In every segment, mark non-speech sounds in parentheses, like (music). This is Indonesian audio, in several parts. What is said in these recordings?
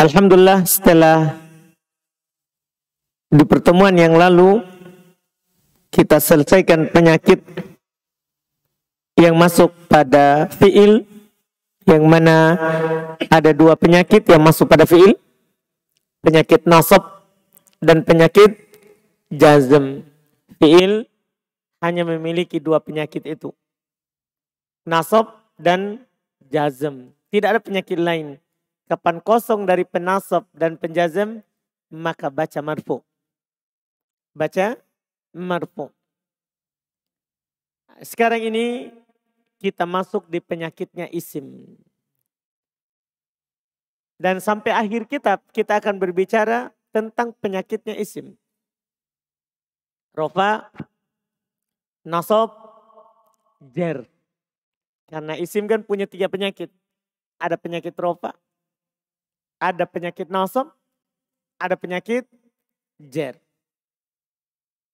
Alhamdulillah setelah di pertemuan yang lalu kita selesaikan penyakit yang masuk pada fiil yang mana ada dua penyakit yang masuk pada fiil penyakit nasab dan penyakit jazm fiil hanya memiliki dua penyakit itu nasab dan jazm tidak ada penyakit lain kapan kosong dari penasab dan penjazem maka baca marfu. Baca marfu. Sekarang ini kita masuk di penyakitnya isim. Dan sampai akhir kitab kita akan berbicara tentang penyakitnya isim. Rofa, nasob, jer. Karena isim kan punya tiga penyakit. Ada penyakit rofa, ada penyakit Nelson, ada penyakit Jer.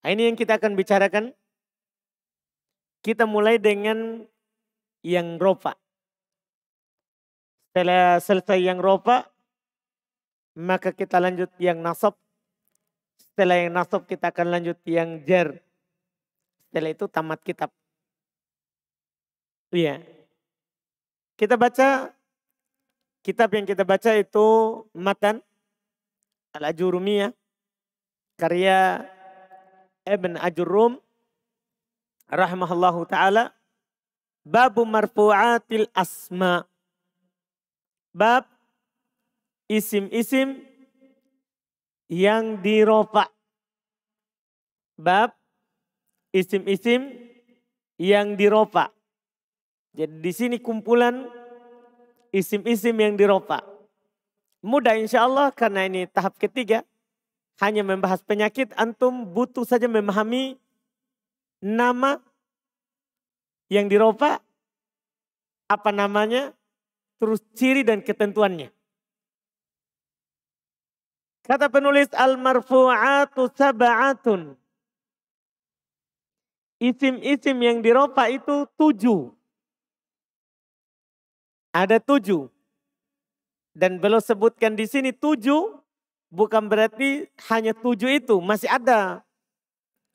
Nah, ini yang kita akan bicarakan. Kita mulai dengan yang ropa. Setelah selesai yang ropa, maka kita lanjut yang nasab. Setelah yang nasab kita akan lanjut yang jer. Setelah itu tamat kitab. Iya. Kita baca Kitab yang kita baca itu Matan Al-Ajurumiyah karya Ibn Ajurum rahimahullahu taala babu marfu'atil asma bab isim-isim yang dirofa bab isim-isim yang dirofa jadi di sini kumpulan isim-isim yang diropa. Mudah insya Allah karena ini tahap ketiga. Hanya membahas penyakit, antum butuh saja memahami nama yang diropa, apa namanya, terus ciri dan ketentuannya. Kata penulis al-marfu'atu sab'atun. Isim-isim yang diropa itu tujuh. Ada tujuh. Dan beliau sebutkan di sini tujuh bukan berarti hanya tujuh itu. Masih ada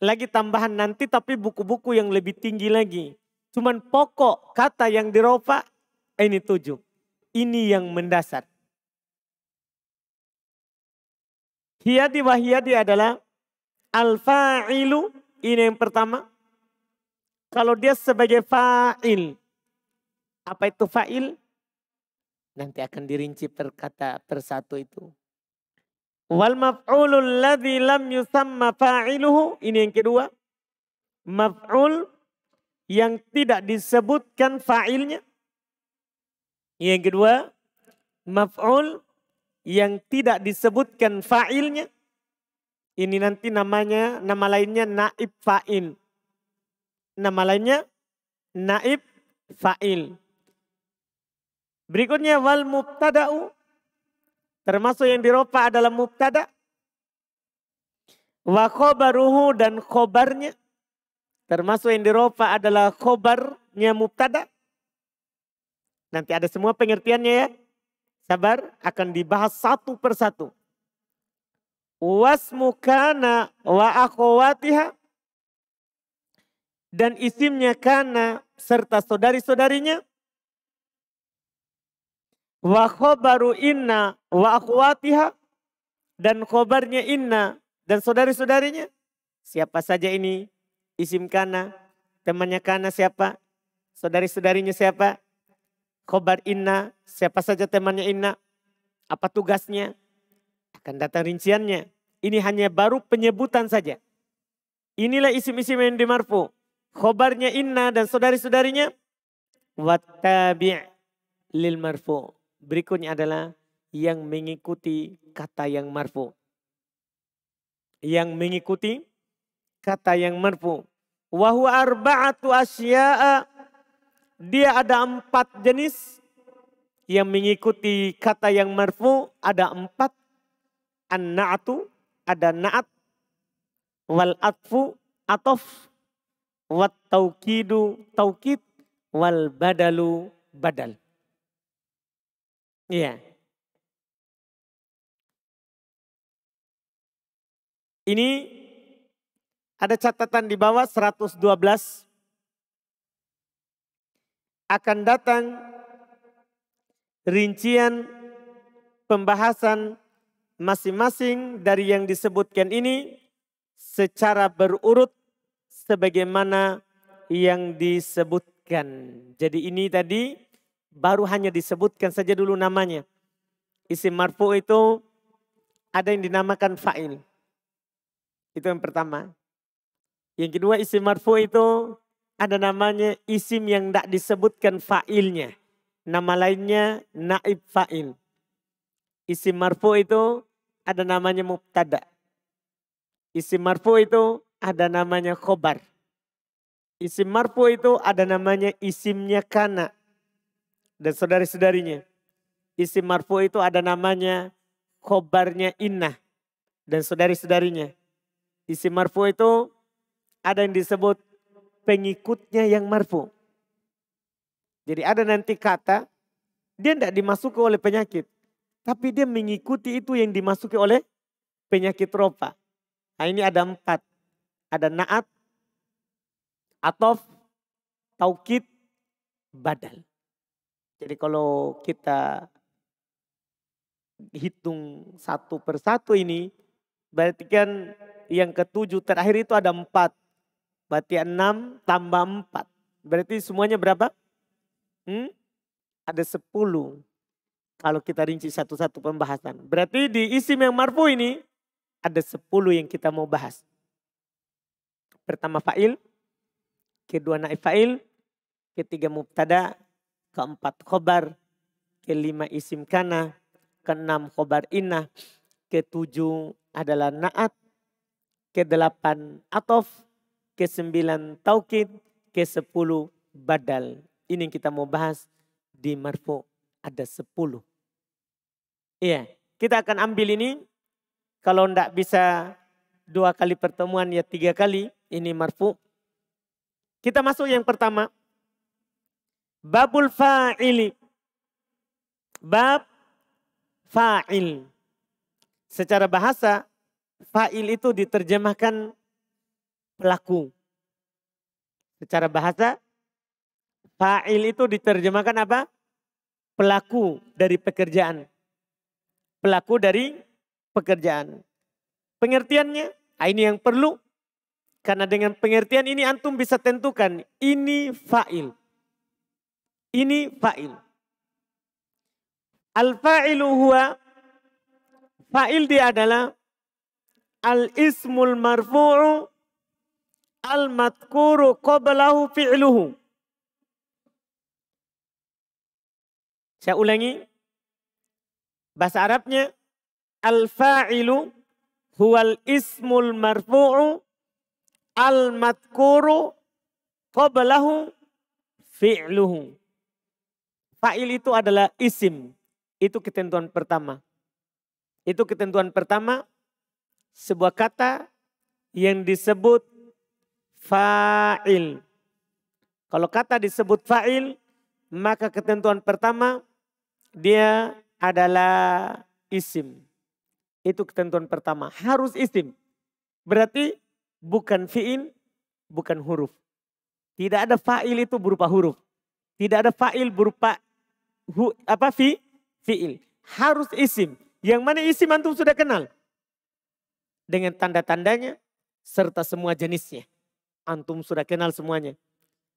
lagi tambahan nanti tapi buku-buku yang lebih tinggi lagi. Cuman pokok kata yang diropa eh, ini tujuh. Ini yang mendasar. Hiyadi wa hiyadi adalah al-fa'ilu ini yang pertama. Kalau dia sebagai fa'il. Apa itu fa'il? Nanti akan dirinci per kata persatu itu. Wal maf'ulul ladzi lam yusamma fa'iluhu. Ini yang kedua. Maf'ul yang tidak disebutkan fa'ilnya. Yang kedua, maf'ul yang tidak disebutkan fa'ilnya. Ini nanti namanya, nama lainnya naib fa'il. Nama lainnya naib fa'il. Berikutnya wal mubtada'u. Termasuk yang diropa adalah mubtada. Wa khobaruhu dan khobarnya. Termasuk yang diropa adalah khobarnya mubtada. Nanti ada semua pengertiannya ya. Sabar akan dibahas satu persatu. Wasmukana wa akhwatiha dan isimnya kana serta saudari-saudarinya Wa khobaru inna wa akhwatiha dan khobarnya inna dan saudari-saudarinya. Siapa saja ini? Isim kana, temannya kana siapa? Saudari-saudarinya siapa? Khobar inna, siapa saja temannya inna? Apa tugasnya? Akan datang rinciannya. Ini hanya baru penyebutan saja. Inilah isim-isim yang dimarfu. Khobarnya inna dan saudari-saudarinya. Wattabi' lil marfu' Berikutnya adalah yang mengikuti kata yang marfu. Yang mengikuti kata yang marfu. Wahu arba'atu asya'a. Dia ada empat jenis. Yang mengikuti kata yang marfu ada empat. An-na'atu ada na'at. Wal-atfu atof. Wat taukidu taukid. Wal badalu badal. Iya. Ini ada catatan di bawah 112 akan datang rincian pembahasan masing-masing dari yang disebutkan ini secara berurut sebagaimana yang disebutkan. Jadi ini tadi baru hanya disebutkan saja dulu namanya. Isim marfu itu ada yang dinamakan fa'il. Itu yang pertama. Yang kedua isim marfu itu ada namanya isim yang tidak disebutkan fa'ilnya. Nama lainnya naib fa'il. Isim marfu itu ada namanya mubtada. Isim marfu itu ada namanya khobar. Isim marfu itu ada namanya isimnya kana dan saudari-saudarinya. Isim marfu itu ada namanya khobarnya inna dan saudari-saudarinya. Isim marfu itu ada yang disebut pengikutnya yang marfu. Jadi ada nanti kata dia tidak dimasuki oleh penyakit. Tapi dia mengikuti itu yang dimasuki oleh penyakit ropa. Nah ini ada empat. Ada naat, atof, taukit, badal. Jadi kalau kita hitung satu persatu ini, berarti kan yang ketujuh terakhir itu ada empat. Berarti enam tambah empat. Berarti semuanya berapa? Hmm? Ada sepuluh. Kalau kita rinci satu-satu pembahasan. Berarti di isi yang marfu ini ada sepuluh yang kita mau bahas. Pertama fa'il, kedua naif fa'il, ketiga mubtada, keempat khobar, kelima isim kana, keenam khobar inah, ketujuh adalah naat, kedelapan atof, kesembilan taukid, kesepuluh badal. Ini yang kita mau bahas di marfu ada sepuluh. Iya, kita akan ambil ini. Kalau tidak bisa dua kali pertemuan ya tiga kali. Ini marfu. Kita masuk yang pertama. Babul fa'ili. Bab fa'il. Secara bahasa, fa'il itu diterjemahkan pelaku. Secara bahasa, fa'il itu diterjemahkan apa? Pelaku dari pekerjaan. Pelaku dari pekerjaan. Pengertiannya, ah, ini yang perlu. Karena dengan pengertian ini antum bisa tentukan ini fa'il. Ini fa'il. Al-fa'ilu huwa fa'il dia adalah al-ismul marfu'u al-madkuru qablahu fi'luhu. Saya ulangi. Bahasa Arabnya al-fa'ilu al ismul marfu'u al-madkuru qablahu fi'luhu. Fa'il itu adalah isim. Itu ketentuan pertama. Itu ketentuan pertama sebuah kata yang disebut fa'il. Kalau kata disebut fa'il, maka ketentuan pertama dia adalah isim. Itu ketentuan pertama. Harus isim. Berarti bukan fi'il, bukan huruf. Tidak ada fa'il itu berupa huruf. Tidak ada fa'il berupa hu, apa fi fiil. Harus isim. Yang mana isim antum sudah kenal. Dengan tanda-tandanya serta semua jenisnya. Antum sudah kenal semuanya.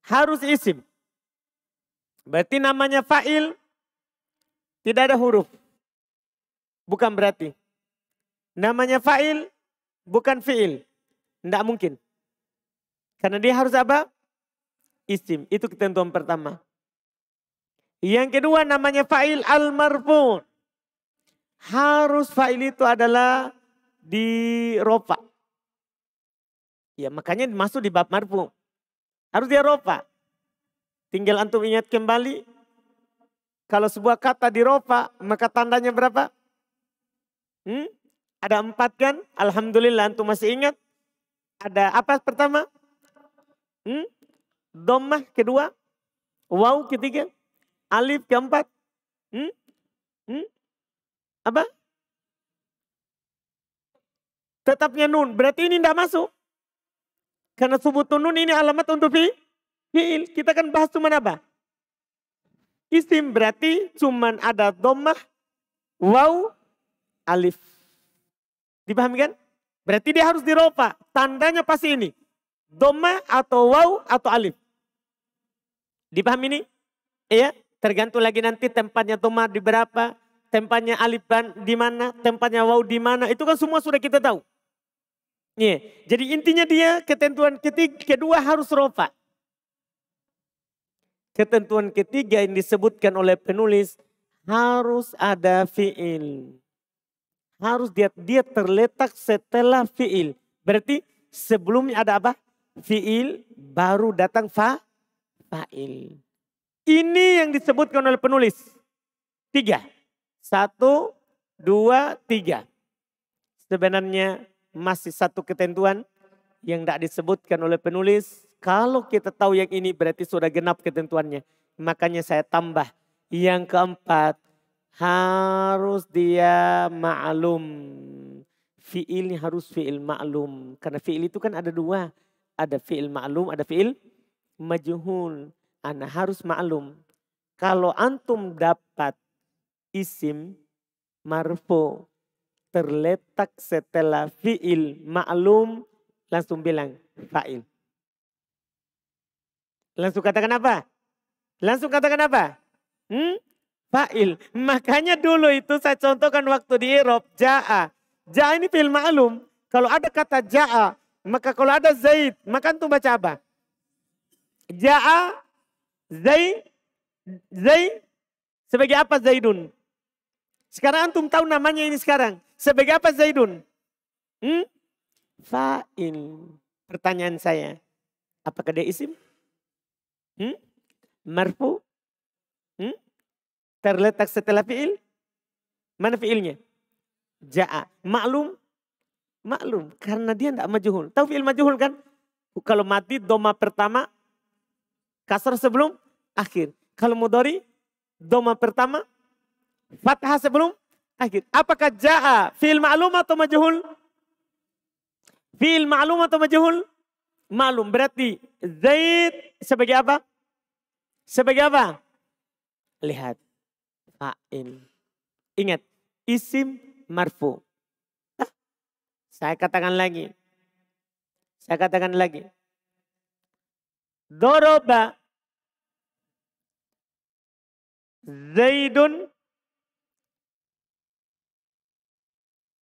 Harus isim. Berarti namanya fa'il tidak ada huruf. Bukan berarti. Namanya fa'il bukan fi'il. Tidak mungkin. Karena dia harus apa? Isim. Itu ketentuan pertama. Yang kedua namanya fa'il al-marfu. Harus fa'il itu adalah di ropa. Ya makanya masuk di bab marfu. Harus di ropa. Tinggal antum ingat kembali. Kalau sebuah kata di ropa maka tandanya berapa? Hmm? Ada empat kan? Alhamdulillah antum masih ingat. Ada apa pertama? Hmm? Dommah kedua. Wow ketiga. Alif keempat. Hmm? Hmm? Apa? Tetapnya nun. Berarti ini tidak masuk. Karena subuh nun ini alamat untuk fi, fi'il. Kita kan bahas cuma apa? Isim berarti cuman ada domah, Wow. alif. Dipahami kan? Berarti dia harus diropa. Tandanya pasti ini. domah atau waw atau alif. Dipahami ini? Iya? Tergantung lagi nanti tempatnya Tomar di berapa, tempatnya Alipan di mana, tempatnya Wau di mana. Itu kan semua sudah kita tahu. Yeah. Jadi intinya dia ketentuan ketiga, kedua harus rofa. Ketentuan ketiga yang disebutkan oleh penulis harus ada fiil. Harus dia dia terletak setelah fiil. Berarti sebelumnya ada apa? Fiil baru datang fa fa'il. Ini yang disebutkan oleh penulis. Tiga. Satu, dua, tiga. Sebenarnya masih satu ketentuan yang tidak disebutkan oleh penulis. Kalau kita tahu yang ini berarti sudah genap ketentuannya. Makanya saya tambah. Yang keempat, harus dia ma'lum. ini harus fi'il ma'lum. Karena fi'il itu kan ada dua. Ada fi'il ma'lum, ada fi'il majuhul. Anda harus maklum, kalau antum dapat isim marfu terletak setelah fi'il maklum, langsung bilang fa'il. Langsung katakan apa? Langsung katakan apa? Hmm? Fa'il. Makanya dulu itu saya contohkan waktu di Eropa, ja'a. Ja'a ini fi'il maklum. Kalau ada kata ja'a, maka kalau ada zaid, maka antum baca apa? Ja'a Zain, Zain, sebagai apa Zaidun? Sekarang antum tahu namanya ini sekarang. Sebagai apa Zaidun? Hmm? Fa'il. Pertanyaan saya. Apakah dia isim? Hmm? Marfu? Hmm? Terletak setelah fi'il? Mana fi'ilnya? Ja'a. Maklum? Maklum. Karena dia tidak majuhul. Tahu fi'il majuhul kan? Kalau mati doma pertama Kasar sebelum akhir. Kalau mudori, doma pertama, fathah sebelum akhir. Apakah ja'a film ma'lum atau majhul? Film ma'lum atau majhul? Malum berarti Zaid sebagai apa? Sebagai apa? Lihat. Fa'il. Ingat. Isim marfu. Saya katakan lagi. Saya katakan lagi. Doroba Zaidun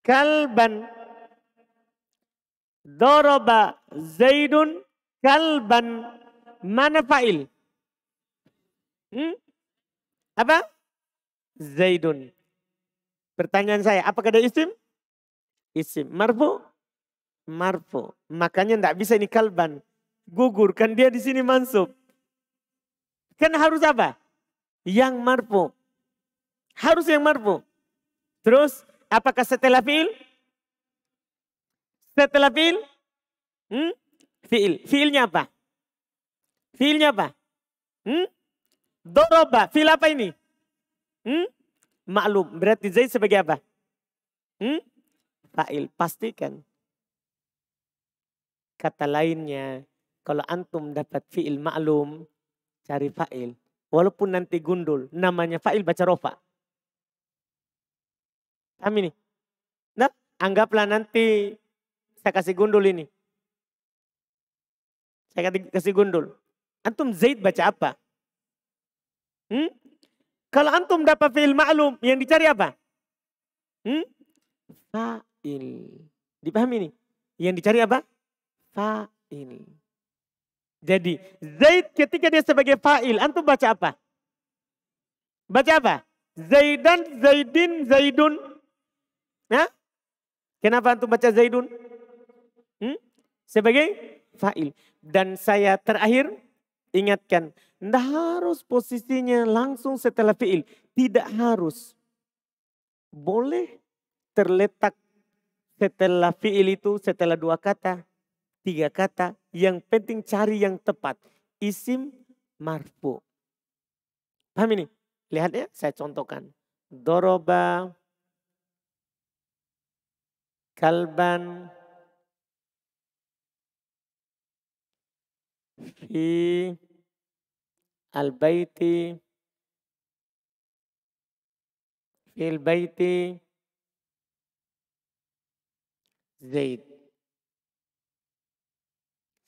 kalban Doroba Zaidun kalban mana fa'il? Hmm? Apa? Zaidun. Pertanyaan saya, apakah ada isim? Isim. Marfu? Marfu. Makanya tidak bisa ini kalban gugur. Kan dia di sini mansub. Kan harus apa? Yang marfu. Harus yang marfu. Terus apakah setelah fi'il? Setelah fi'il? Hmm? Fi'il. Fi'ilnya apa? Fi'ilnya apa? Hmm? Doroba. Fi'il apa ini? Hmm? Maklum. Berarti Zaid sebagai apa? Hmm? Fa'il. Pastikan. Kata lainnya kalau antum dapat fi'il maklum, cari fa'il. Walaupun nanti gundul, namanya fa'il baca rofa. Paham ini? Nah, anggaplah nanti saya kasih gundul ini. Saya kasih gundul. Antum Zaid baca apa? Hmm? Kalau antum dapat fi'il maklum, yang dicari apa? Hmm? Fa'il. Dipahami ini? Yang dicari apa? Fa'il. Jadi Zaid ketika dia sebagai fa'il, antum baca apa? Baca apa? Zaidan, Zaidin, Zaidun. ya? Kenapa antum baca Zaidun? Hmm? Sebagai fa'il. Dan saya terakhir ingatkan, tidak harus posisinya langsung setelah fi'il. Tidak harus. Boleh terletak setelah fi'il itu setelah dua kata Tiga kata, yang penting cari yang tepat. Isim marfu. Paham ini? Lihat ya, saya contohkan. Doroba, kalban, fi al Fi fil baiti, zaid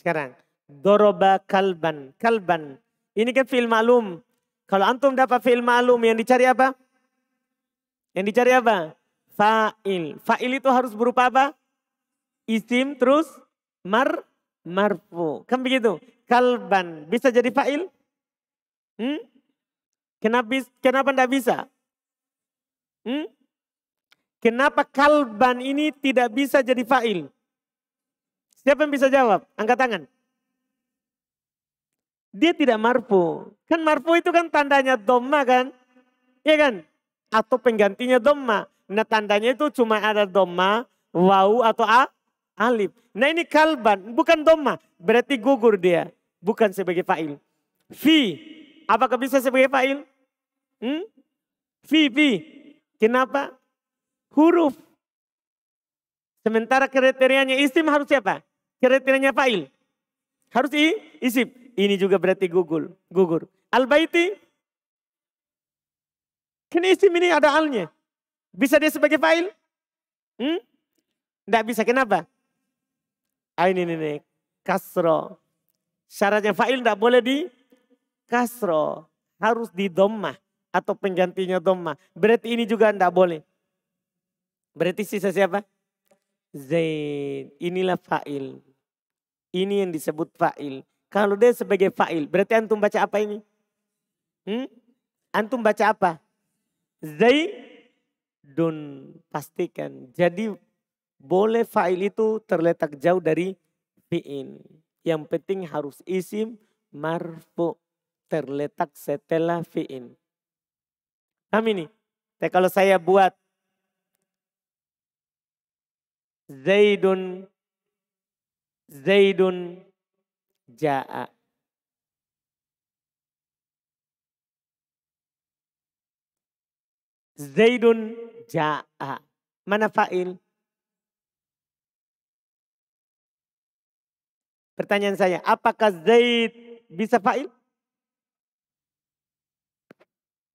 sekarang. Doroba kalban. Kalban. Ini kan film malum. Kalau antum dapat film malum yang dicari apa? Yang dicari apa? Fa'il. Fa'il itu harus berupa apa? Isim terus mar marfu. Kan begitu. Kalban. Bisa jadi fa'il? Hmm? Kenapa, kenapa tidak bisa? Hmm? Kenapa kalban ini tidak bisa jadi fa'il? Siapa yang bisa jawab? Angkat tangan. Dia tidak marfu. Kan marfu itu kan tandanya doma kan? Iya kan? Atau penggantinya doma. Nah tandanya itu cuma ada doma, wau atau a, alif. Nah ini kalban, bukan doma, Berarti gugur dia. Bukan sebagai fa'il. Fi. Apakah bisa sebagai fa'il? Hmm? Fi, fi. Kenapa? Huruf. Sementara kriterianya istim harus siapa? Keretanya fa'il. Harus isip. Ini juga berarti gugur. gugur. Al-baiti. Kini isim ini ada alnya. Bisa dia sebagai fa'il? Hmm? Tidak bisa. Kenapa? Ah, ini, ini, ini. Kasro. Syaratnya fa'il tidak boleh di kasro. Harus di domah. Atau penggantinya domah. Berarti ini juga tidak boleh. Berarti sisa siapa? Zain. Inilah fa'il. Ini yang disebut fa'il. Kalau dia sebagai fa'il, berarti antum baca apa ini? Hmm? Antum baca apa? Zaidun. Pastikan. Jadi boleh fa'il itu terletak jauh dari fi'il. Yang penting harus isim marfu terletak setelah fi'il. Kami ini? Nah, kalau saya buat Zaidun Zaidun ja'a. Zaidun ja'a. Mana fa'il? Pertanyaan saya, apakah Zaid bisa fa'il?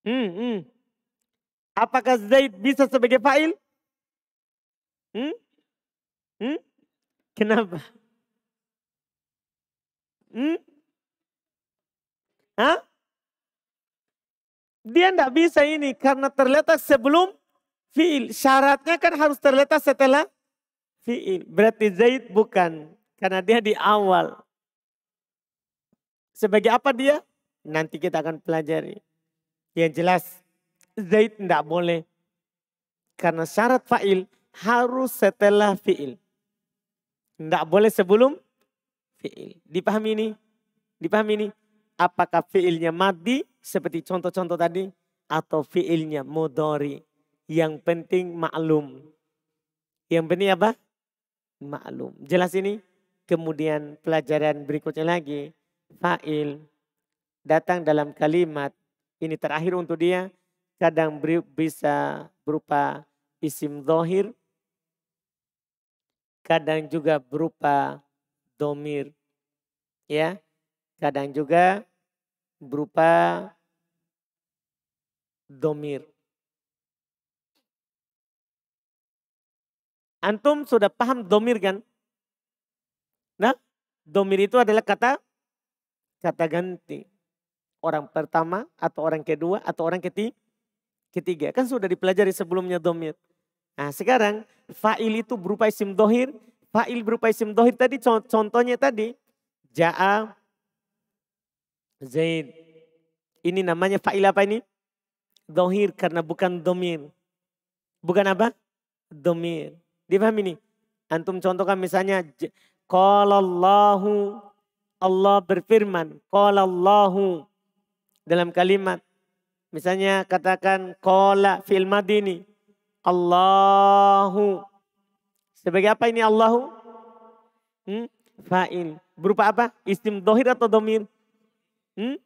Hmm, hmm. Apakah Zaid bisa sebagai fa'il? Hmm? Hmm? Kenapa? Hmm? Hah? Dia tidak bisa ini karena terletak sebelum fiil. Syaratnya kan harus terletak setelah fiil. Berarti Zaid bukan karena dia di awal. Sebagai apa dia? Nanti kita akan pelajari. Yang jelas Zaid tidak boleh. Karena syarat fa'il harus setelah fi'il. Tidak boleh sebelum fi'il. Dipahami ini? Dipahami ini? Apakah fi'ilnya madi seperti contoh-contoh tadi? Atau fi'ilnya mudori? Yang penting maklum. Yang penting apa? Maklum. Jelas ini? Kemudian pelajaran berikutnya lagi. Fa'il datang dalam kalimat. Ini terakhir untuk dia. Kadang bisa berupa isim dohir kadang juga berupa domir, ya, kadang juga berupa domir. Antum sudah paham domir kan? Nah, domir itu adalah kata kata ganti. Orang pertama atau orang kedua atau orang ketiga. Kan sudah dipelajari sebelumnya domir. Nah sekarang fa'il itu berupa isim dohir. Fa'il berupa isim dohir tadi contohnya tadi. Ja'a Zaid. Ini namanya fa'il apa ini? Dohir karena bukan domir. Bukan apa? Domir. Dipahami ini? Antum contohkan misalnya. Qalallahu Allah berfirman, Qalallahu. dalam kalimat. Misalnya katakan kola fil madini. Allahu. Sebagai apa ini Allahu? Hmm? Fa'il. Berupa apa? Istim dohir atau domir? Hmm?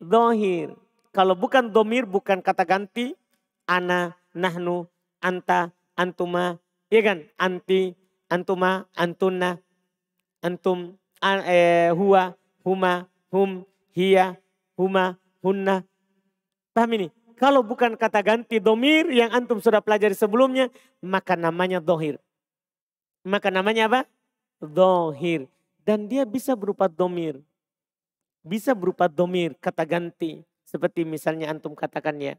Dohir. Kalau bukan domir, bukan kata ganti. Ana, nahnu, anta, antuma. Iya kan? Anti, antuma, antuna, antum, an, eh, huwa, huma, hum, hiya, huma, hunna. Paham ini? kalau bukan kata ganti domir yang antum sudah pelajari sebelumnya, maka namanya dohir. Maka namanya apa? Dohir. Dan dia bisa berupa domir. Bisa berupa domir, kata ganti. Seperti misalnya antum katakan ya.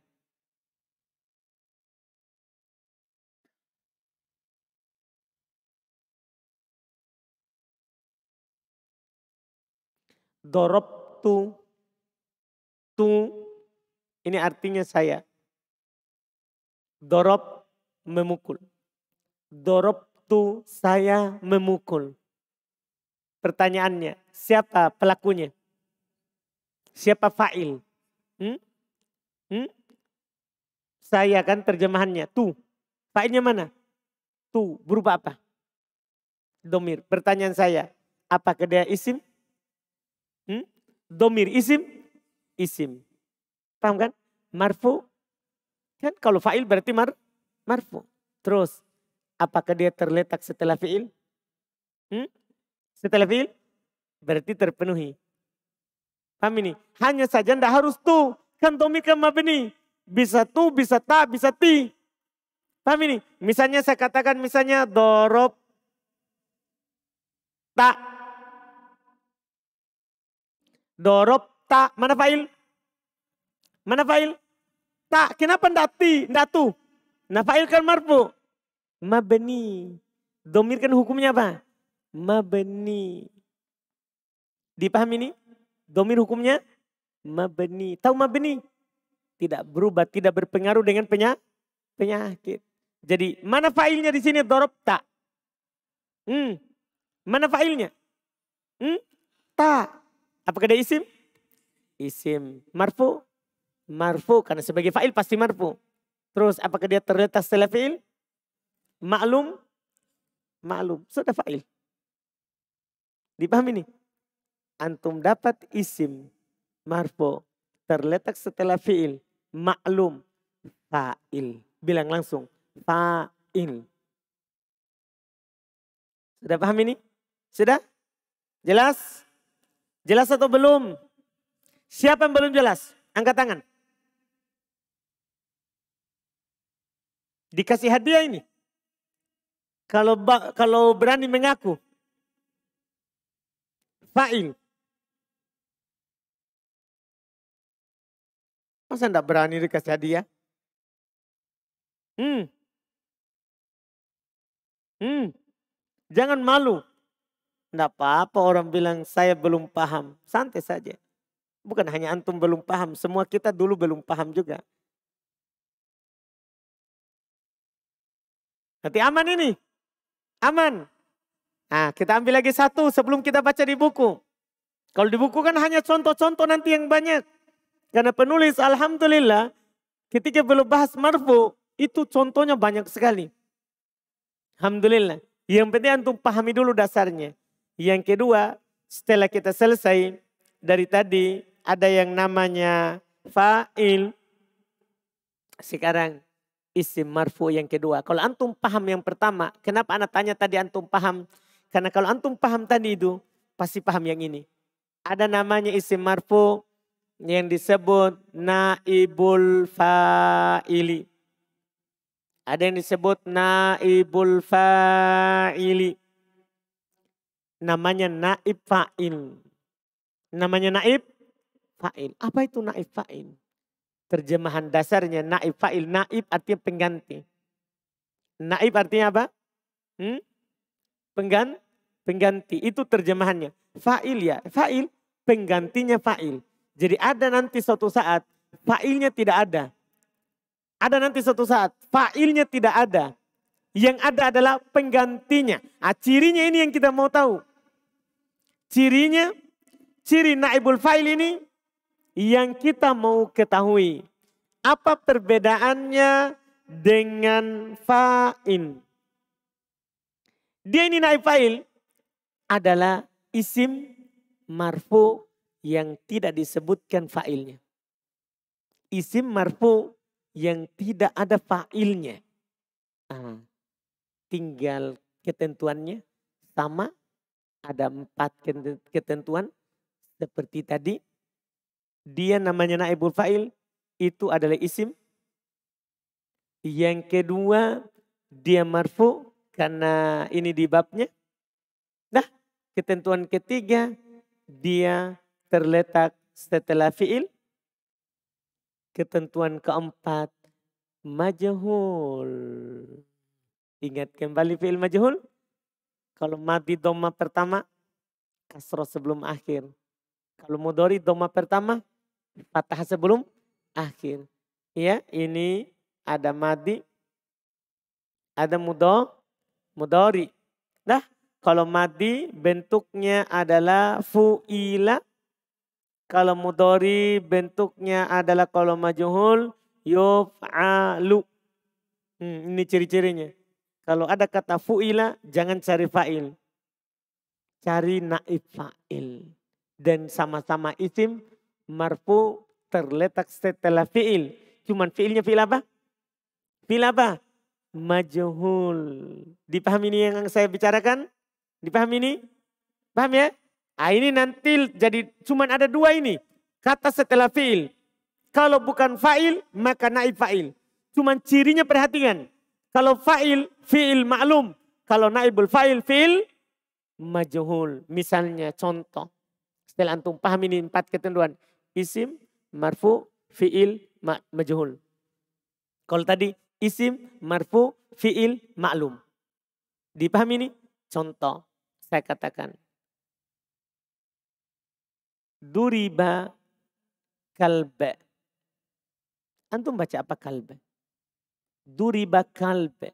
Dorob tu tu ini artinya saya. Dorob memukul. Dorob tu saya memukul. Pertanyaannya, siapa pelakunya? Siapa fa'il? Hmm? Hmm? Saya kan terjemahannya, tu. Fa'ilnya mana? Tu, berupa apa? Domir. Pertanyaan saya, apakah dia isim? Hmm? Domir, isim? Isim. Paham kan? marfu? Kan kalau fa'il berarti mar, marfu. Terus, apakah dia terletak setelah fi'il? Hmm? Setelah fi'il? Berarti terpenuhi. Paham ini? Hanya saja ndak harus tu. Kan domi kan mabini. Bisa tu, bisa ta, bisa ti. Paham ini? Misalnya saya katakan misalnya dorob tak Dorob tak Mana fa'il? Mana fa'il? Tak, kenapa ndati Tidak Nah Nafailkan marfu. Mabni. Domir kan hukumnya apa? Mabni. Dipahami ini? Domir hukumnya mabni. Tahu mabni? Tidak berubah, tidak berpengaruh dengan penya, penyakit. Jadi mana failnya di sini dorob tak? Hmm. Mana failnya? Hmm? Tak. Apakah ada isim? Isim marfu Marfu karena sebagai fa'il pasti marfu. Terus apakah dia terletak setelah fi'il? Maklum. Maklum. Sudah fa'il. Dipahami nih? Antum dapat isim marfu terletak setelah fi'il. Maklum. Fa'il. Bilang langsung. Fa'il. Sudah paham ini? Sudah? Jelas? Jelas atau belum? Siapa yang belum jelas? Angkat tangan. Dikasih hadiah ini. Kalau kalau berani mengaku. Fa'il. Masa enggak berani dikasih hadiah? Hmm. Hmm. Jangan malu. Enggak apa-apa orang bilang saya belum paham. Santai saja. Bukan hanya antum belum paham. Semua kita dulu belum paham juga. Berarti aman ini. Aman. Nah, kita ambil lagi satu sebelum kita baca di buku. Kalau di buku kan hanya contoh-contoh nanti yang banyak. Karena penulis Alhamdulillah ketika belum bahas marfu itu contohnya banyak sekali. Alhamdulillah. Yang penting untuk pahami dulu dasarnya. Yang kedua setelah kita selesai dari tadi ada yang namanya fa'il. Sekarang isim marfu yang kedua. Kalau antum paham yang pertama, kenapa anak tanya tadi antum paham? Karena kalau antum paham tadi itu, pasti paham yang ini. Ada namanya isim marfu yang disebut naibul fa'ili. Ada yang disebut naibul fa'ili. Namanya naib fa'il. Namanya naib fa'il. Apa itu naib fa'il? Terjemahan dasarnya naib fa'il. Naib artinya pengganti. Naib artinya apa? Hmm? Penggan, pengganti. Itu terjemahannya. Fa'il ya. Fa'il penggantinya fa'il. Jadi ada nanti suatu saat fa'ilnya tidak ada. Ada nanti suatu saat fa'ilnya tidak ada. Yang ada adalah penggantinya. Nah, cirinya ini yang kita mau tahu. Cirinya, ciri naibul fa'il ini yang kita mau ketahui. Apa perbedaannya dengan fa'in? Dia ini naib fa'il adalah isim marfu yang tidak disebutkan fa'ilnya. Isim marfu yang tidak ada fa'ilnya. Ah, tinggal ketentuannya sama. Ada empat ketentuan seperti tadi dia namanya naibul fa'il itu adalah isim. Yang kedua dia marfu karena ini di babnya. Nah, ketentuan ketiga dia terletak setelah fi'il. Ketentuan keempat majhul. Ingat kembali fi'il majhul. Kalau mati doma pertama kasro sebelum akhir. Kalau mudori doma pertama Patah sebelum akhir. Ya, ini ada madi, ada mudo, mudori. Nah, kalau madi bentuknya adalah fu'ila. Kalau mudori bentuknya adalah kalau majuhul yuf'alu. Hmm, ini ciri-cirinya. Kalau ada kata fu'ila, jangan cari fa'il. Cari naif fa'il. Dan sama-sama isim Marfu terletak setelah fi'il. Cuman fi'ilnya fi'il apa? Fi'il apa? Majhul. Dipahami ini yang saya bicarakan? Dipahami ini? Paham ya? Nah, ini nanti jadi cuman ada dua ini. Kata setelah fi'il. Kalau bukan fa'il, maka naib fa'il. Cuman cirinya perhatikan. Kalau fa'il, fi'il maklum. Kalau naibul fa'il, fi'il majhul. Misalnya contoh. Setelah antum paham ini empat ketentuan isim, marfu, fiil, ma majhul. Kalau tadi isim, marfu, fiil, maklum. Dipahami ini? Contoh, saya katakan. Duriba kalbe. Antum baca apa kalbe? Duriba kalbe.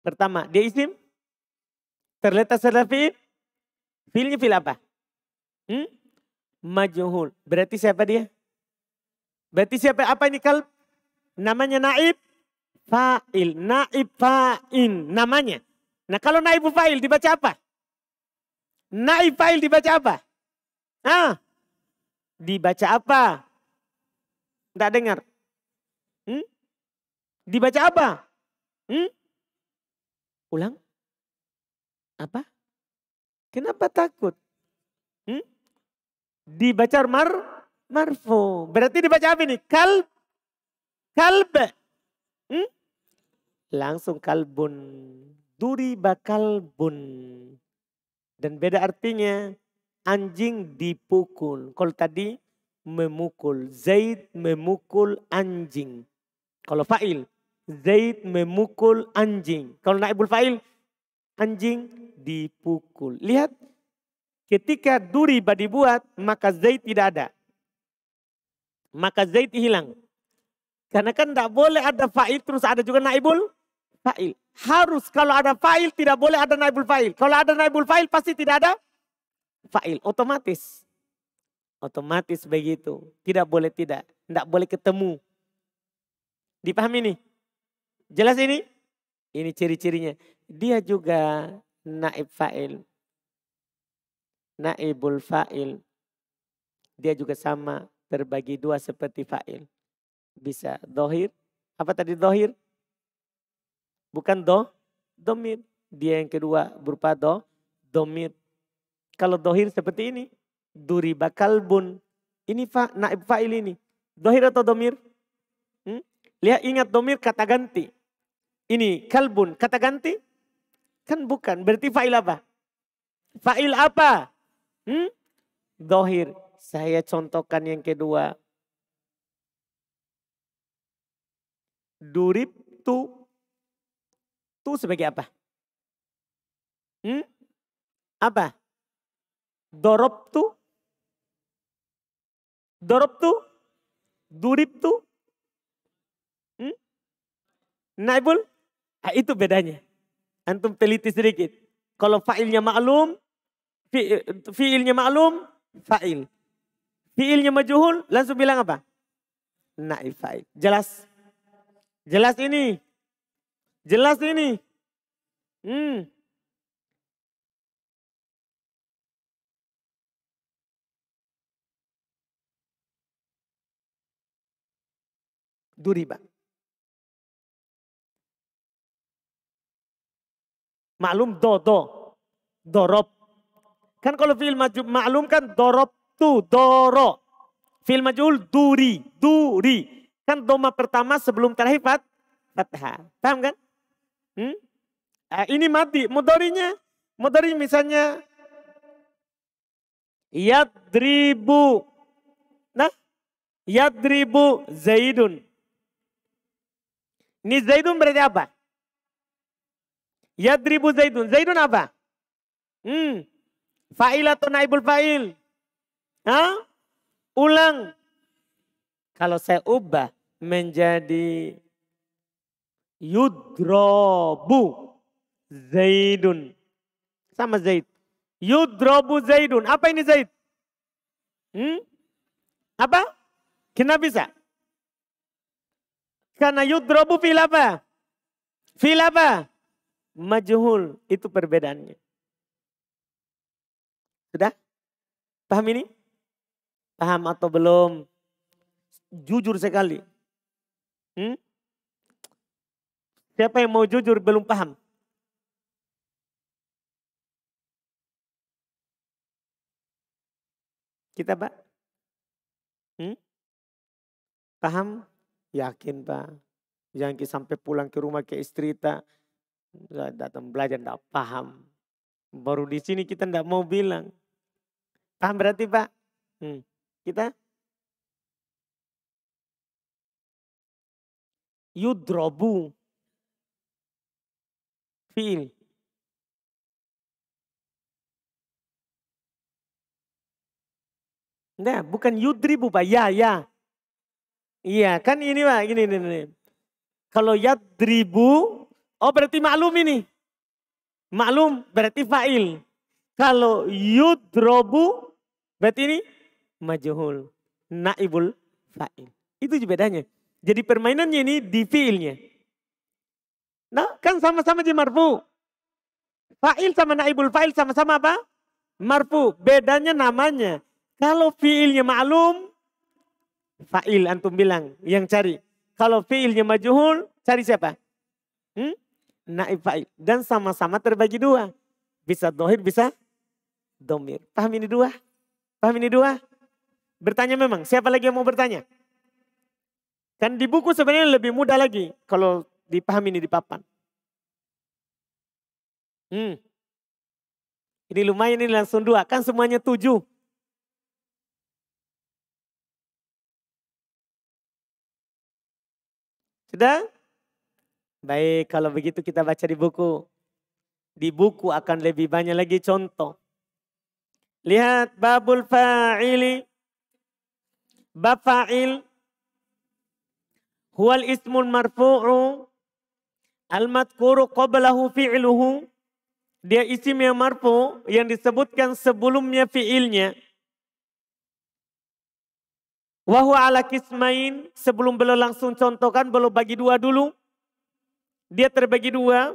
Pertama, dia isim? Terletak serta fiil? Fiilnya fiil apa? Hmm? majhul. Berarti siapa dia? Berarti siapa? Apa ini kalb? Namanya naib fa'il. Naib fa'in namanya. Nah kalau naib fa'il dibaca apa? Naib fa'il dibaca apa? Ah, dibaca apa? Tidak dengar. Hmm? Dibaca apa? Hmm? Ulang? Apa? Kenapa takut? dibaca mar marfu. Berarti dibaca apa ini? kal Kalb. Hmm? Langsung kalbun. Duri bakal bun Dan beda artinya anjing dipukul. Kalau tadi memukul. Zaid memukul anjing. Kalau fa'il. Zaid memukul anjing. Kalau naibul fa'il. Anjing dipukul. Lihat Ketika duri dibuat, maka zait tidak ada. Maka zait hilang. Karena kan tidak boleh ada fa'il terus ada juga naibul fa'il. Harus kalau ada fa'il tidak boleh ada naibul fa'il. Kalau ada naibul fa'il pasti tidak ada fa'il. Otomatis. Otomatis begitu. Tidak boleh tidak. Tidak boleh ketemu. Dipahami nih? Jelas ini? Ini ciri-cirinya. Dia juga naib fa'il naibul fa'il. Dia juga sama terbagi dua seperti fa'il. Bisa dohir. Apa tadi dohir? Bukan do, domir. Dia yang kedua berupa do, domir. Kalau dohir seperti ini, duri bakal bun. Ini fa, naib fa'il ini. Dohir atau domir? Hmm? Lihat ingat domir kata ganti. Ini kalbun kata ganti? Kan bukan. Berarti fa'il apa? Fa'il apa? Hmm? Dohir. Saya contohkan yang kedua. Durib tu. Tu sebagai apa? Hmm? Apa? Dorob tu. Dorob tu. Durib tu. Hmm? Naibul. Nah, itu bedanya. Antum teliti sedikit. Kalau failnya maklum, Fi, fiilnya maklum, fa'il. Fiilnya majuhul, langsung bilang apa? Naif fa'il. Jelas. Jelas ini. Jelas ini. Hmm. Duriba. Maklum do do. Dorob Kan kalau fi'il maklum kan dorob tu, doro. Fi'il majul duri, duri. Kan doma pertama sebelum terakhir fat, fathah. Paham kan? Hmm? Nah, ini mati. Mudorinya, mudori misalnya yadribu. Nah, yadribu zaidun. Ini zaidun berarti apa? Yadribu zaidun. Zaidun apa? Hmm, Fa'il atau naibul fa'il? Hah? Ulang. Kalau saya ubah menjadi yudrobu zaidun. Sama zaid. Yudrobu zaidun. Apa ini zaid? Hmm? Apa? Kenapa bisa? Karena yudrobu fil apa? Fil apa? Majhul. Itu perbedaannya. Sudah? Paham ini? Paham atau belum? Jujur sekali. Hmm? Siapa yang mau jujur belum paham? Kita pak? Hmm? Paham? Yakin pak. Jangan sampai pulang ke rumah ke istri tak. Datang belajar tidak paham. Baru di sini kita tidak mau bilang. Paham berarti Pak? Hmm. Kita yudrobu fiil Nah, bukan yudribu Pak. Ya, ya. Iya, kan ini Pak. Gini, ini, ini. Kalau yadribu, oh berarti maklum ini. Maklum berarti fa'il. Kalau yudrobu, berarti ini majhul, naibul fa'il. Itu juga bedanya. Jadi permainannya ini di fiilnya. Nah, kan sama-sama di marfu. Fa'il sama naibul fa'il sama-sama apa? Marfu. Bedanya namanya. Kalau fiilnya maklum, fa'il antum bilang yang cari. Kalau fiilnya majhul, cari siapa? Hmm? Naib fa'il. Dan sama-sama terbagi dua. Bisa dohir, bisa domir. Paham ini dua? Paham ini dua? Bertanya memang. Siapa lagi yang mau bertanya? Kan di buku sebenarnya lebih mudah lagi kalau dipahami ini di papan. Hmm. Ini lumayan ini langsung dua. Kan semuanya tujuh. Sudah? Baik, kalau begitu kita baca di buku. Di buku akan lebih banyak lagi contoh. Lihat babul fa'ili. Bab fa'il. Huwal ismul marfu'u. Al-madkuru qablahu fi'iluhu. Dia isim yang marfu yang disebutkan sebelumnya fi'ilnya. Wahu ala kismain. Sebelum beliau langsung contohkan, beliau bagi dua dulu. Dia terbagi dua.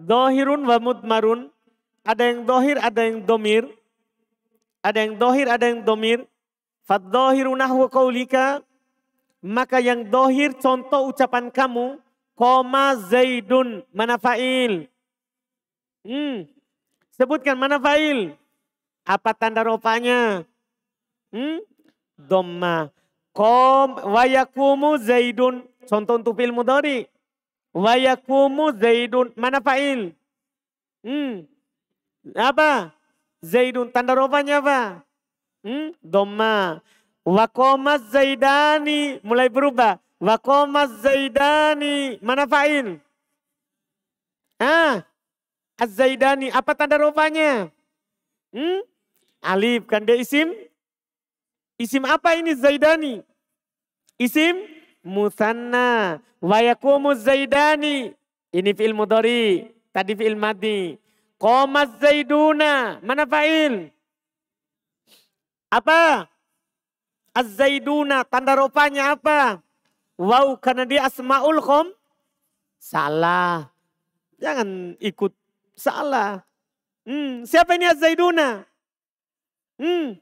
Dohirun wa mudmarun. Ada yang dohir, ada yang domir ada yang dohir, ada yang domir. Fadzohiru nahwa kaulika. Maka yang dohir contoh ucapan kamu. Koma zaidun mana fa'il. Hmm. Sebutkan mana fa'il. Apa tanda rupanya? Hmm? Domma. Kom wayakumu zaidun. Contoh untuk film dari Wayakumu zaidun. Mana fa'il? Hmm. Apa? Zaidun. Tanda rofanya apa? Hmm? Doma. Wakoma Zaidani. Mulai berubah. Wakoma Zaidani. Mana fa'il? Ah. Az-Zaidani. Apa tanda rofanya? Hmm? Alif. Kan dia isim? Isim apa ini Zaidani? Isim? Musanna. Wayakumu Zaidani. Ini fi'il mudori. Tadi fi'il madi. Koma Zaiduna. Mana fa'il? Apa? Az-Zaiduna. Tanda rupanya apa? Wow, karena dia asma'ul khom. Salah. Jangan ikut salah. Hmm, siapa ini Az-Zaiduna? Hmm,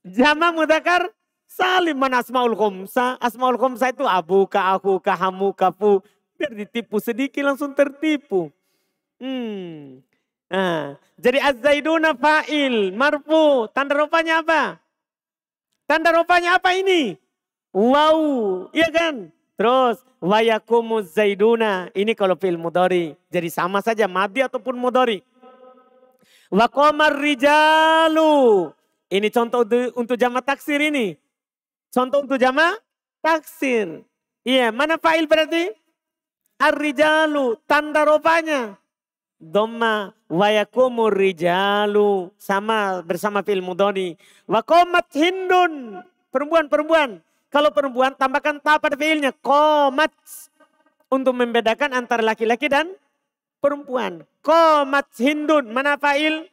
jama mudakar salim mana asmaul khomsa. Asmaul saya itu abu ka aku ka hamu ka fu. Biar ditipu sedikit langsung tertipu. Hmm, Nah, jadi az-zaiduna fa'il, marfu. Tanda rupanya apa? Tanda rupanya apa ini? Wow, iya kan? Terus wayakumu zaiduna. Ini kalau fil mudori. Jadi sama saja madi ataupun mudori. Wakomar rijalu. Ini contoh untuk jama taksir ini. Contoh untuk jama taksir. Iya, mana fa'il berarti? Ar-rijalu, tanda rupanya. Doma wayakumuri jalu rijalu sama bersama fil mudoni. Wakomat hindun perempuan-perempuan kalau perempuan tambahkan ta pada fi'ilnya komat untuk membedakan antara laki-laki dan perempuan komat hindun mana fa'il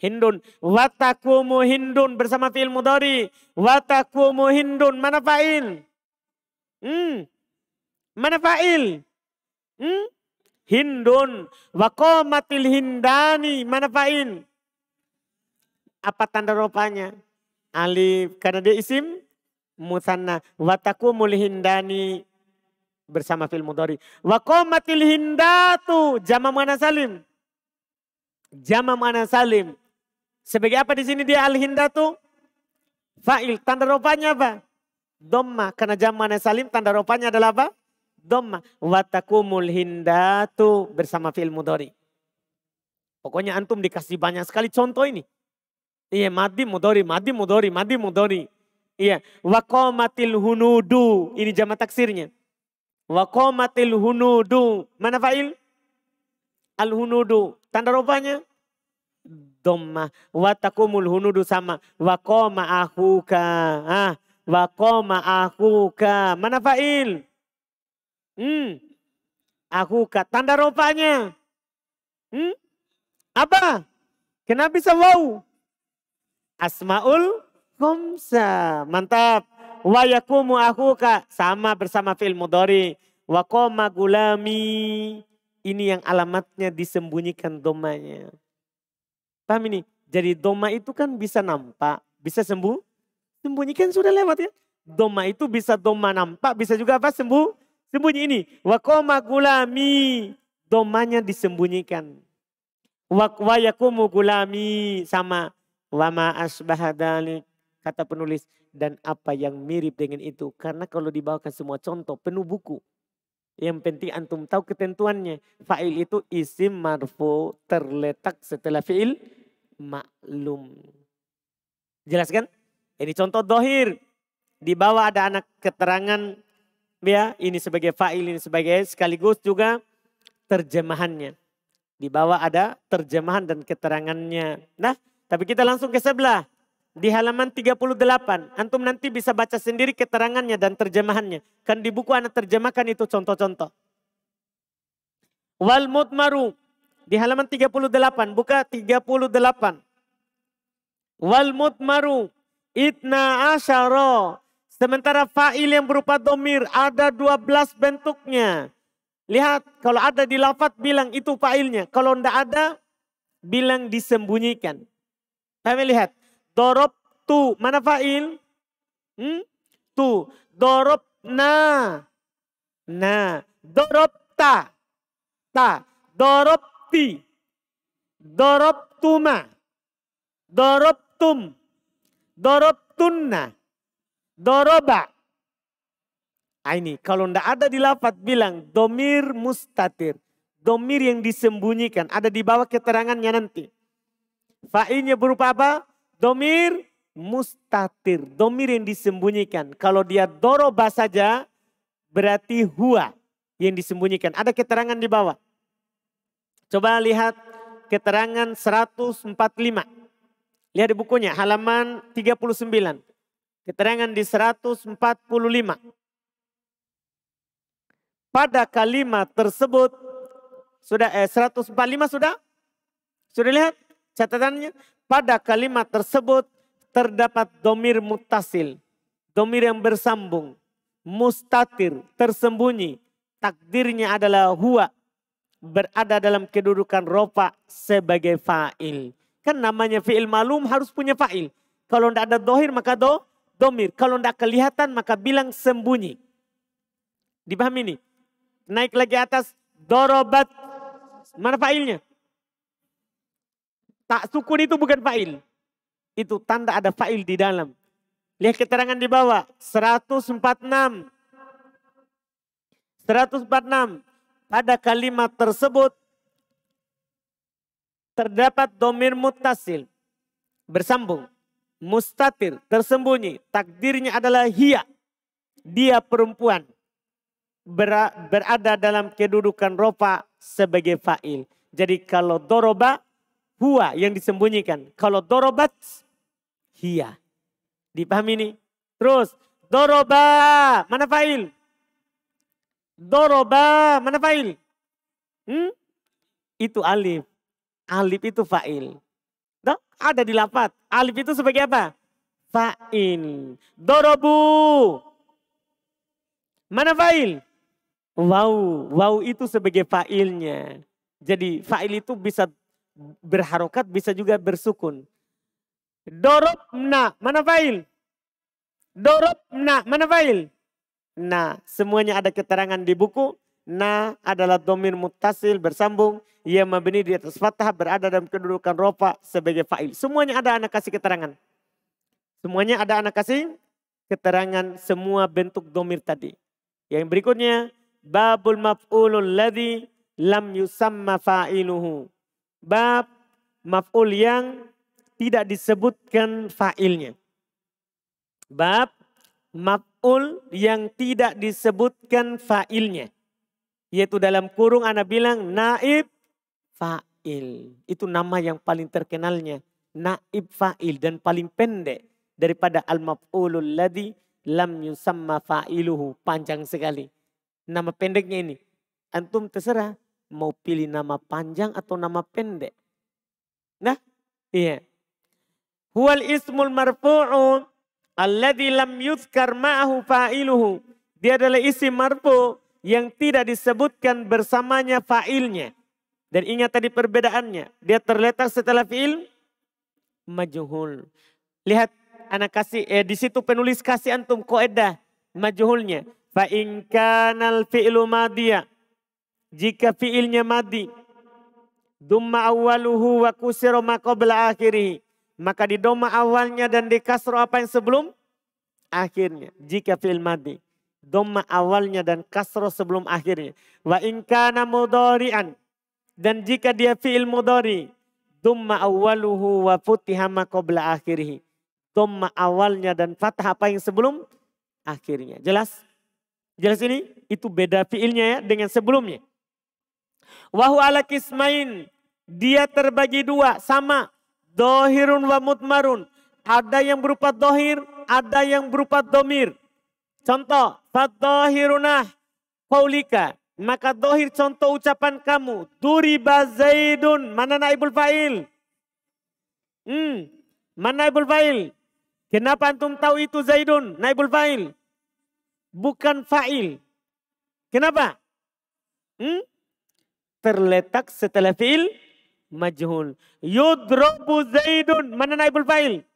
hindun watakumu hindun bersama fi'il mudori. watakumu hindun mana fa'il hmm mana fa'il hmm Hindun wa qamatil hindani fa'in? Apa tanda rupanya? Alif karena dia isim musanna wa taqumul hindani bersama fil mudhari. Wa qamatil hindatu jama mana salim. Jama mana salim. Sebagai apa di sini dia al hindatu? Fa'il. Tanda rupanya apa? Domma. Karena jama mana salim tanda rupanya adalah apa? dhamma watakumul hindatu bersama fi'il mudhari. Pokoknya antum dikasih banyak sekali contoh ini. Iya, madi mudhari, madi mudhari, madi mudhari. Iya, wa hunudu. Ini jama taksirnya. Wa qamatil hunudu. Mana fa'il? Al hunudu. Tanda rupanya dhamma watakumul hunudu sama wa ahuka. Ah, wa ahuka. Mana fa'il? Hmm. Aku kak Tanda rupanya. Hmm? Apa? Kenapa bisa wow? Asmaul Khumsa. Mantap. Wa yakumu kak Sama bersama fi'il mudhari. Wa koma gulami. Ini yang alamatnya disembunyikan domanya. Paham ini? Jadi doma itu kan bisa nampak. Bisa sembuh. Sembunyikan sudah lewat ya. Doma itu bisa doma nampak. Bisa juga apa? Sembuh Sembunyi ini. Wakoma gulami. Domanya disembunyikan. Wakwayakumu gulami. Sama. Wama asbahadalik. Kata penulis. Dan apa yang mirip dengan itu. Karena kalau dibawakan semua contoh penuh buku. Yang penting antum tahu ketentuannya. Fa'il itu isim marfu terletak setelah fi'il maklum. Jelas kan? Ini contoh dohir. Di bawah ada anak keterangan ya ini sebagai fa'il ini sebagai sekaligus juga terjemahannya. Di bawah ada terjemahan dan keterangannya. Nah, tapi kita langsung ke sebelah. Di halaman 38, antum nanti bisa baca sendiri keterangannya dan terjemahannya. Kan di buku anak terjemahkan itu contoh-contoh. Wal mutmaru. Di halaman 38, buka 38. Wal mutmaru. Itna asyara Sementara fa'il yang berupa domir ada dua belas bentuknya. Lihat kalau ada di lafat bilang itu fa'ilnya. Kalau ndak ada bilang disembunyikan. Kami ya, lihat. Dorob tu. Mana fa'il? Hmm? Tu. Dorob na. na. Dorob ta. Ta. Dorob ti. Dorob tuma. Dorob tum. Dorob tunna. Doroba. Ah, ini kalau ndak ada di lafat bilang domir mustatir. Domir yang disembunyikan. Ada di bawah keterangannya nanti. Fa'inya berupa apa? Domir mustatir. Domir yang disembunyikan. Kalau dia doroba saja berarti huwa yang disembunyikan. Ada keterangan di bawah. Coba lihat keterangan 145. Lihat di bukunya halaman 39. Keterangan di 145. Pada kalimat tersebut sudah eh 145 sudah? Sudah lihat catatannya? Pada kalimat tersebut terdapat domir mutasil, domir yang bersambung, mustatir, tersembunyi. Takdirnya adalah huwa, berada dalam kedudukan rofa sebagai fa'il. Kan namanya fi'il malum harus punya fa'il. Kalau tidak ada dohir maka do, domir. Kalau tidak kelihatan maka bilang sembunyi. Dipahami ini? Naik lagi atas. Dorobat. Mana failnya? Tak sukun itu bukan fail. Itu tanda ada fail di dalam. Lihat keterangan di bawah. 146. 146. Pada kalimat tersebut terdapat domir mutasil. Bersambung mustatir, tersembunyi. Takdirnya adalah hiya. Dia perempuan. berada dalam kedudukan rofa sebagai fa'il. Jadi kalau doroba, hua yang disembunyikan. Kalau dorobat, hiya. Dipahami ini? Terus, doroba, mana fa'il? Doroba, mana fa'il? Hmm? Itu alif. Alif itu fa'il. Tuh, ada di lapat. Alif itu sebagai apa? Fa'il. Dorobu. Mana fa'il? Wow. Wow itu sebagai fa'ilnya. Jadi fa'il itu bisa berharokat, bisa juga bersukun. Dorobna. Mana fa'il? Dorobna. Mana fa'il? Nah, semuanya ada keterangan di buku. Na adalah domin mutasil bersambung. Ia mabni di atas fathah berada dalam kedudukan ropa sebagai fa'il. Semuanya ada anak kasih keterangan. Semuanya ada anak kasih keterangan semua bentuk domir tadi. Yang berikutnya babul maf'ulun ladhi lam yusamma fa'iluhu. Bab maf'ul yang tidak disebutkan fa'ilnya. Bab maf'ul yang tidak disebutkan fa'ilnya. Yaitu dalam kurung anak bilang naib fa'il. Itu nama yang paling terkenalnya. Naib fa'il dan paling pendek daripada al-maf'ulul ladhi lam yusamma fa'iluhu. Panjang sekali. Nama pendeknya ini. Antum terserah mau pilih nama panjang atau nama pendek. Nah, iya. Huwal ismul marfu'u alladhi lam yuzkar ma'ahu fa'iluhu. Dia adalah isim marfu'u yang tidak disebutkan bersamanya fa'ilnya. Dan ingat tadi perbedaannya. Dia terletak setelah fi'il majuhul. Lihat anak kasih eh, di situ penulis kasih antum koedah Majuhulnya. majuhulnya. fi'ilu madia. Jika fi'ilnya madi. Dumma awaluhu wa kusiru ma akhirihi. Maka di doma awalnya dan di kasro apa yang sebelum akhirnya. Jika fi'il madi doma awalnya dan kasro sebelum akhirnya. Wa inkana mudori'an. Dan jika dia fi'il mudori, doma awaluhu wa futihama qabla akhirih. Doma awalnya dan fatah apa yang sebelum akhirnya. Jelas? Jelas ini? Itu beda fi'ilnya ya dengan sebelumnya. Wahu ala kismain. Dia terbagi dua. Sama. Dohirun wa mutmarun. Ada yang berupa dohir, ada yang berupa domir. Contoh, fadahirunah faulika. Maka dohir contoh ucapan kamu. Duriba Zaidun. Mana naibul fa'il? Hmm. Mana naibul fa'il? Kenapa antum tahu itu Zaidun? Naibul fa'il. Bukan fa'il. Kenapa? Hmm? Terletak setelah fi'il majhul. Yudrobu Zaidun. Mana naibul fa'il?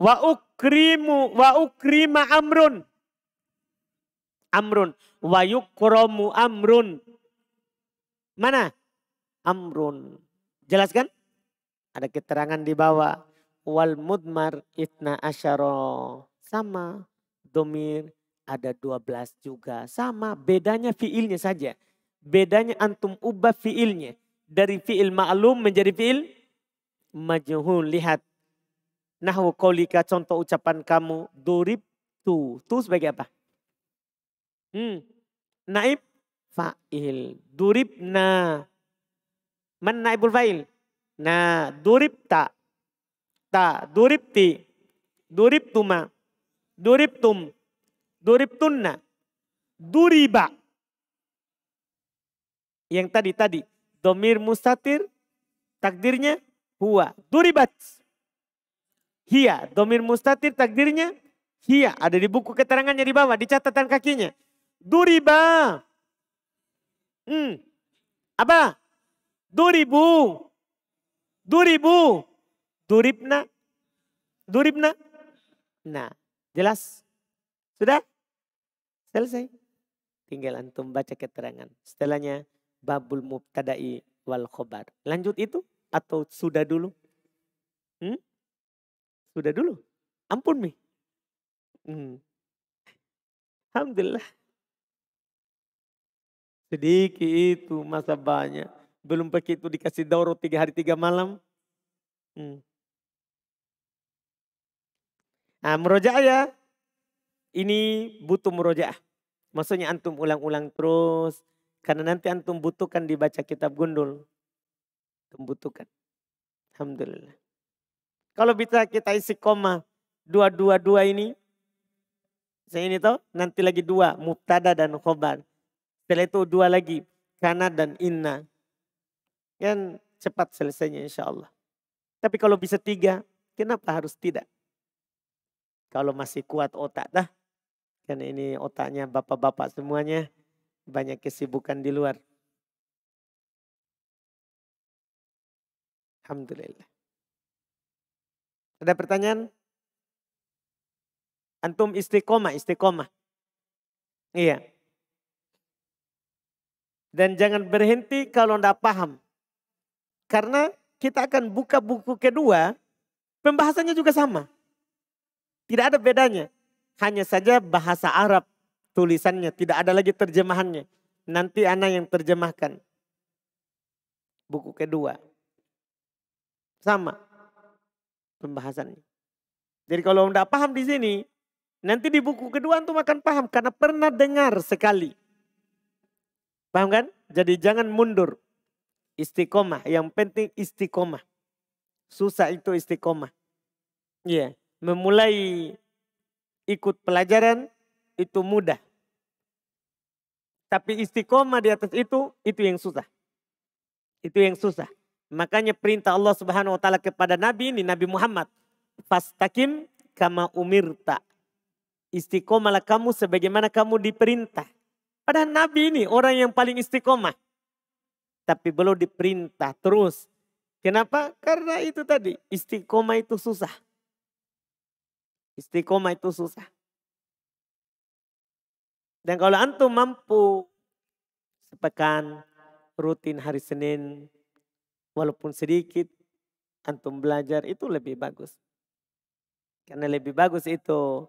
Wa ukrimu wa ukrima amrun amrun. Wa yukromu amrun. Mana? Amrun. Jelaskan? Ada keterangan di bawah. Wal mudmar itna asyaro. Sama. Domir ada dua belas juga. Sama. Bedanya fiilnya saja. Bedanya antum ubah fiilnya. Dari fiil ma'lum menjadi fiil majhul. Lihat. Nahwu kolika contoh ucapan kamu. Durib tu. Tu sebagai apa? Hmm. Naib fa'il. Duribna. Man naibul fa'il? Na duribta. Ta, duribti. Duribtuma. Duribtum. Duribtunna. Duriba. Yang tadi tadi. Domir mustatir. Takdirnya huwa. Duribat. Hia. Domir mustatir takdirnya hia. Ada di buku keterangannya di bawah. Di catatan kakinya. Duriba. Hmm. Apa? Duribu. Duribu. Duribna. Duribna. Nah, jelas? Sudah? Selesai. Tinggal antum baca keterangan. Setelahnya babul mubtada'i wal khobar. Lanjut itu atau sudah dulu? Hmm? Sudah dulu. Ampun mi. Hmm. Alhamdulillah. Sedikit itu masa banyak. Belum itu dikasih daur tiga hari tiga malam. Hmm. Nah, ya. ini butuh merujak Maksudnya antum ulang-ulang terus. Karena nanti antum butuhkan dibaca kitab gundul. Antum butuhkan. Alhamdulillah. Kalau bisa kita isi koma dua dua dua ini. Saya ini tahu nanti lagi dua mubtada dan khobar. Setelah itu dua lagi, kana dan inna. Kan cepat selesainya insya Allah. Tapi kalau bisa tiga, kenapa harus tidak? Kalau masih kuat otak dah. Kan ini otaknya bapak-bapak semuanya banyak kesibukan di luar. Alhamdulillah. Ada pertanyaan? Antum istiqomah, istiqomah. Iya. Dan jangan berhenti kalau tidak paham. Karena kita akan buka buku kedua, pembahasannya juga sama. Tidak ada bedanya. Hanya saja bahasa Arab tulisannya, tidak ada lagi terjemahannya. Nanti anak yang terjemahkan. Buku kedua. Sama pembahasannya. Jadi kalau tidak paham di sini, nanti di buku kedua itu makan paham karena pernah dengar sekali. Paham kan? Jadi jangan mundur. Istiqomah. Yang penting istiqomah. Susah itu istiqomah. Iya. Yeah. Memulai ikut pelajaran itu mudah. Tapi istiqomah di atas itu, itu yang susah. Itu yang susah. Makanya perintah Allah Subhanahu wa taala kepada Nabi ini Nabi Muhammad, "Fastakim kama umirta." Istiqomalah kamu sebagaimana kamu diperintah. Padahal Nabi ini orang yang paling istiqomah. Tapi belum diperintah terus. Kenapa? Karena itu tadi istiqomah itu susah. Istiqomah itu susah. Dan kalau antum mampu sepekan rutin hari Senin walaupun sedikit antum belajar itu lebih bagus. Karena lebih bagus itu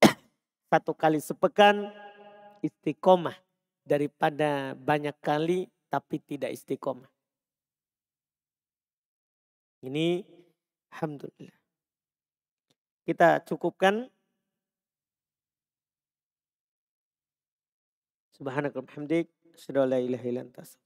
(coughs) satu kali sepekan istiqomah daripada banyak kali tapi tidak istiqomah. Ini alhamdulillah. Kita cukupkan Subhanakallahumma hamdik, asyhadu la ilaha illa anta